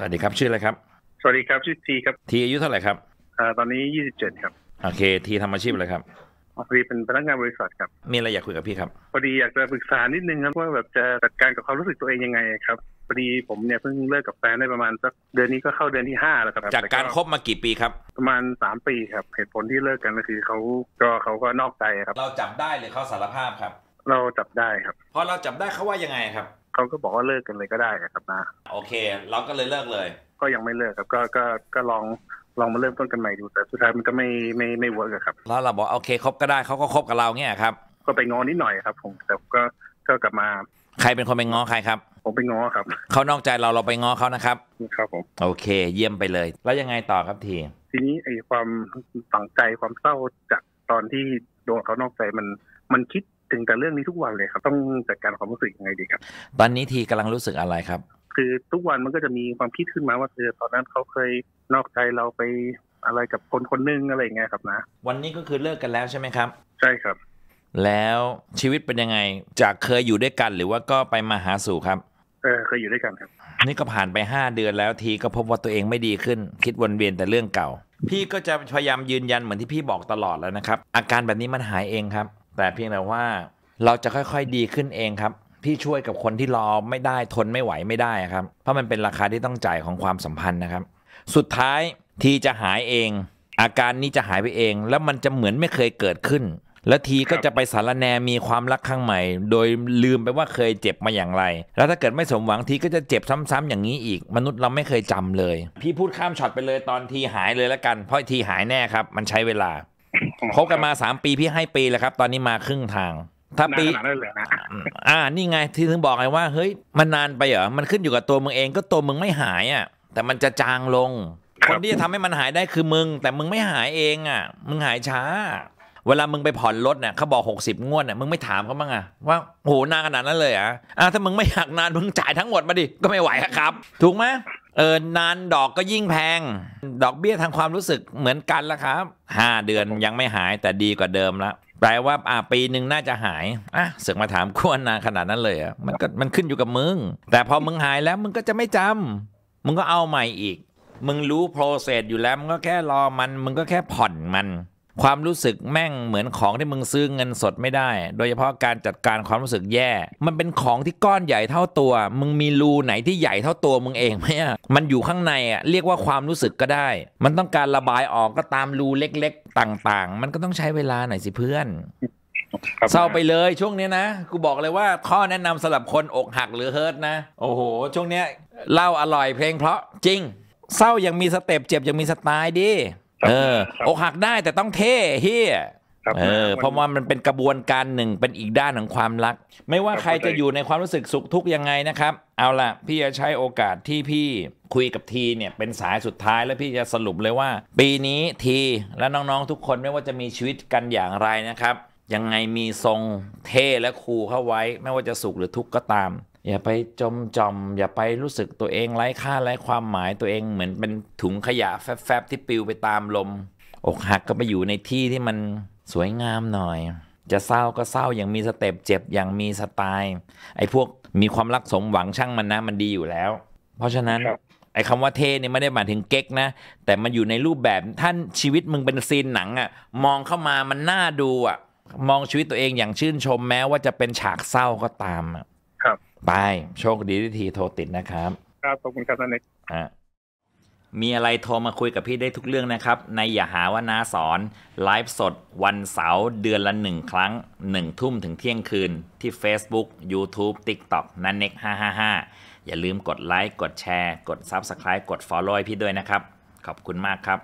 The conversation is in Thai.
สวัสดีครับ ชื่ออะไรครับสวัสดีครับ ชื่อทีครับทีอายุเท่าไหร่ครับอ่าตอนนี้ยี่สิบเจ็ดครับ โอเคทีทำอาชีพอะไรครับพอดีเป็นพนักงานบริษัทครับมีอะไรอยากคุยกับพี่ครับพอดีอยากจะปรึกษานิดนึงครับว่าแบบจะจัดการกับความรู้สึกตัวเองยังไงครับพอดีผมเนี่ยเพิ่งเลิกกับแฟนได้ประมาณสักเดือนนี้ก็เข้าเดือนที่ห้าแล้วครับจากการคบมากี่ปีครับประมาณสามปีครับเหตุผลที่เลิกกันก็คือเขาก็เขาก็นอกใจครับเราจับได้หรือเขาสารภาพครับเราจับได้ครับพอเราจับได้เขาว่ายังไงครับเขาก็บอกว่าเลิกกันเลยก็ได้ครับนะโอเค เราก็เลยเลิกเลย ก็ยังไม่เลิกครับ ก็ก็ก็ลองลองมาเริ่มต้นกันใหม่ดูแต่สุดท้ายมันก็ไม่ไม่ไม่เวิร์กครับแล้วเราบอกโอเคคบก็ได้เขาก็คบกับเราเนี่ยครับ ก็ไปงอนิดหน่อยครับผมแต่ก็ก็กลับมา ใครเป็นคนไปง้อใครครับผมไปง้อครับเขานอกใจเราเราไปง้อเขานะครับครับผมโอเค เยี่ยมไปเลย แล้วยังไงต่อครับทีทีนี้ไอ้ความฝังใจความเศร้าจากตอนที่โดนเขานอกใจมันมันคิดถึงแต่เรื่องนี้ทุกวันเลยครับต้องจัดการความรู้สึกยังไงดีครับ ตอนนี้ทีกำลังรู้สึกอะไรครับ คือทุกวันมันก็จะมีความคิดขึ้นมาว่าเออตอนนั้นเขาเคยนอกใจเราไปอะไรกับคนคนนึงอะไรอย่างเงี้ยครับนะวันนี้ก็คือเลิกกันแล้วใช่ไหมครับใช่ครับ แล้วชีวิตเป็นยังไง จากเคยอยู่ด้วยกันหรือว่าก็ไปมาหาสู่ครับเออเคยอยู่ด้วยกันครับ นี่ก็ผ่านไปห้าเดือนแล้วทีก็พบว่าตัวเองไม่ดีขึ้น คิดวนเวียนแต่เรื่องเก่า พี่ก็จะพยายามยืนยันเหมือนที่พี่บอกตลอดแล้วนะครับ อาการแบบนี้มันหายเองครับแต่เพียงแต่ว่าเราจะค่อยๆดีขึ้นเองครับพี่ช่วยกับคนที่รอไม่ได้ทนไม่ไหวไม่ได้ครับ เพราะมันเป็นราคาที่ต้องจ่ายของความสัมพันธ์นะครับ สุดท้ายทีจะหายเอง อาการนี้จะหายไปเอง แล้วมันจะเหมือนไม่เคยเกิดขึ้น และทีก็จะไปสารแนมีความรักครั้งใหม่ โดยลืมไปว่าเคยเจ็บมาอย่างไร แล้วถ้าเกิดไม่สมหวังทีก็จะเจ็บซ้ำๆอย่างนี้อีก มนุษย์เราไม่เคยจำเลย พี่พูดข้ามช็อตไปเลยตอนทีหายเลยแล้วกันเพราะทีหายแน่ครับมันใช้เวลาคบกันมาสามปีพี่ให้ปีแล้วครับ ตอนนี้มาครึ่งทางถ้าปีอ่านี่ไงที่ถึงบอกไงว่าเฮ้ยมันนานไปเหรอมันขึ้นอยู่กับตัวมึงเองก็ตัวมึงไม่หายอ่ะแต่มันจะจางลงคนที่จะทำให้มันหายได้คือมึงแต่มึงไม่หายเองอ่ะ มึงหายช้า เวลามึงไปผ่อนรถเนี่ยเขาบอกหกสิบงวดเนี่ยมึงไม่ถามเขาบ้างอ่ะว่าโหนานขนาดนั้นเลยอ่ะอ่ะถ้ามึงไม่อยากนานมึงจ่ายทั้งหมดมาดิก็ไม่ไหวครับ ถูกไหมเออนานดอกก็ยิ่งแพง ดอกเบี้ยทางความรู้สึกเหมือนกันละครับห้าเดือนยังไม่หายแต่ดีกว่าเดิมละแปลว่าอ่าปีหนึ่งน่าจะหายอ่ะเสือกมาถามควรนานขนาดนั้นเลยอ่ะมันก็มันขึ้นอยู่กับมึง แต่พอมึงหายแล้วมึงก็จะไม่จำมึงก็เอาใหม่อีก มึงรู้โปรเซสอยู่แล้วมึงก็แค่รอมันมึงก็แค่ผ่อนมันความรู้สึกแม่งเหมือนของที่มึงซื้อเงินสดไม่ได้ โดยเฉพาะการจัดการความรู้สึกแย่ มันเป็นของที่ก้อนใหญ่เท่าตัว มึงมีรูไหนที่ใหญ่เท่าตัวมึงเองไหมอ่ะมันอยู่ข้างในอ่ะเรียกว่าความรู้สึกก็ได้ มันต้องการระบายออกก็ตามรูเล็กๆ ต่าง ๆ มันก็ต้องใช้เวลาหน่อยสิเพื่อนเศร้าไปเลยช่วงนี้นะกูบอกเลยว่าข้อแนะนำสำหรับคนอกหักหรือเฮิร์ตนะ โอ้โหช่วงเนี้ย เล่าอร่อยเพลงเพราะจริงเศร้ายังมีสเต็ปเจ็บยังมีสไตล์ดีเอออกหักได้แต่ต้องเท่เฮียเออ เพราะว่ามันเป็นกระบวนการหนึ่งเป็นอีกด้านของความรัก ไม่ว่าใครจะอยู่ในความรู้สึกสุขทุกข์ยังไงนะครับ เอาล่ะพี่จะใช้โอกาสที่พี่คุยกับทีเนี่ยเป็นสายสุดท้ายแล้วพี่จะสรุปเลยว่า ปีนี้ทีและน้องๆทุกคนไม่ว่าจะมีชีวิตกันอย่างไรนะครับ ยังไงมีทรงเท่และครูเข้าไว้ ไม่ว่าจะสุขหรือทุกข์ก็ตามอย่าไปจมจอมอย่าไปรู้สึกตัวเองไร้ค่าไร้ความหมายตัวเองเหมือนเป็นถุงขยะแฟบๆที่ปลิวไปตามลม อกหักก็ไปอยู่ในที่ที่มันสวยงามหน่อย จะเศร้าก็เศร้า อย่างมีสเต็ปเจ็บอย่างมีสไตล์ ไอ้พวกมีความรักสมหวังช่างมันนะมันดีอยู่แล้ว เพราะฉะนั้นไอ้คำว่าเท่เนี่ยไม่ได้หมายถึงเก๊กนะแต่มันอยู่ในรูปแบบท่านชีวิตมึงเป็นซีนหนังอะ่ะมองเข้ามามันน่าดูอะ่ะ มองชีวิตตัวเองอย่างชื่นชมแม้ว่าจะเป็นฉากเศร้าก็ตามอะไปโชคดี ที่ทีโทรติดนะครับครับ ขอบคุณครับท่านเล็กอ่มีอะไรโทรมาคุยกับพี่ได้ทุกเรื่องนะครับ ในอย่าหาว่าน้าสอน ไลฟ์สดวันเสาร์เดือนละหนึ่งครั้งหนึ่งทุ่มถึงเที่ยงคืนที่ Facebook YouTube TikTok นันเน็ก 555 อย่าลืมกดไลค์กดแชร์กด Subscribe กด Follow พี่ด้วยนะครับ ขอบคุณมากครับ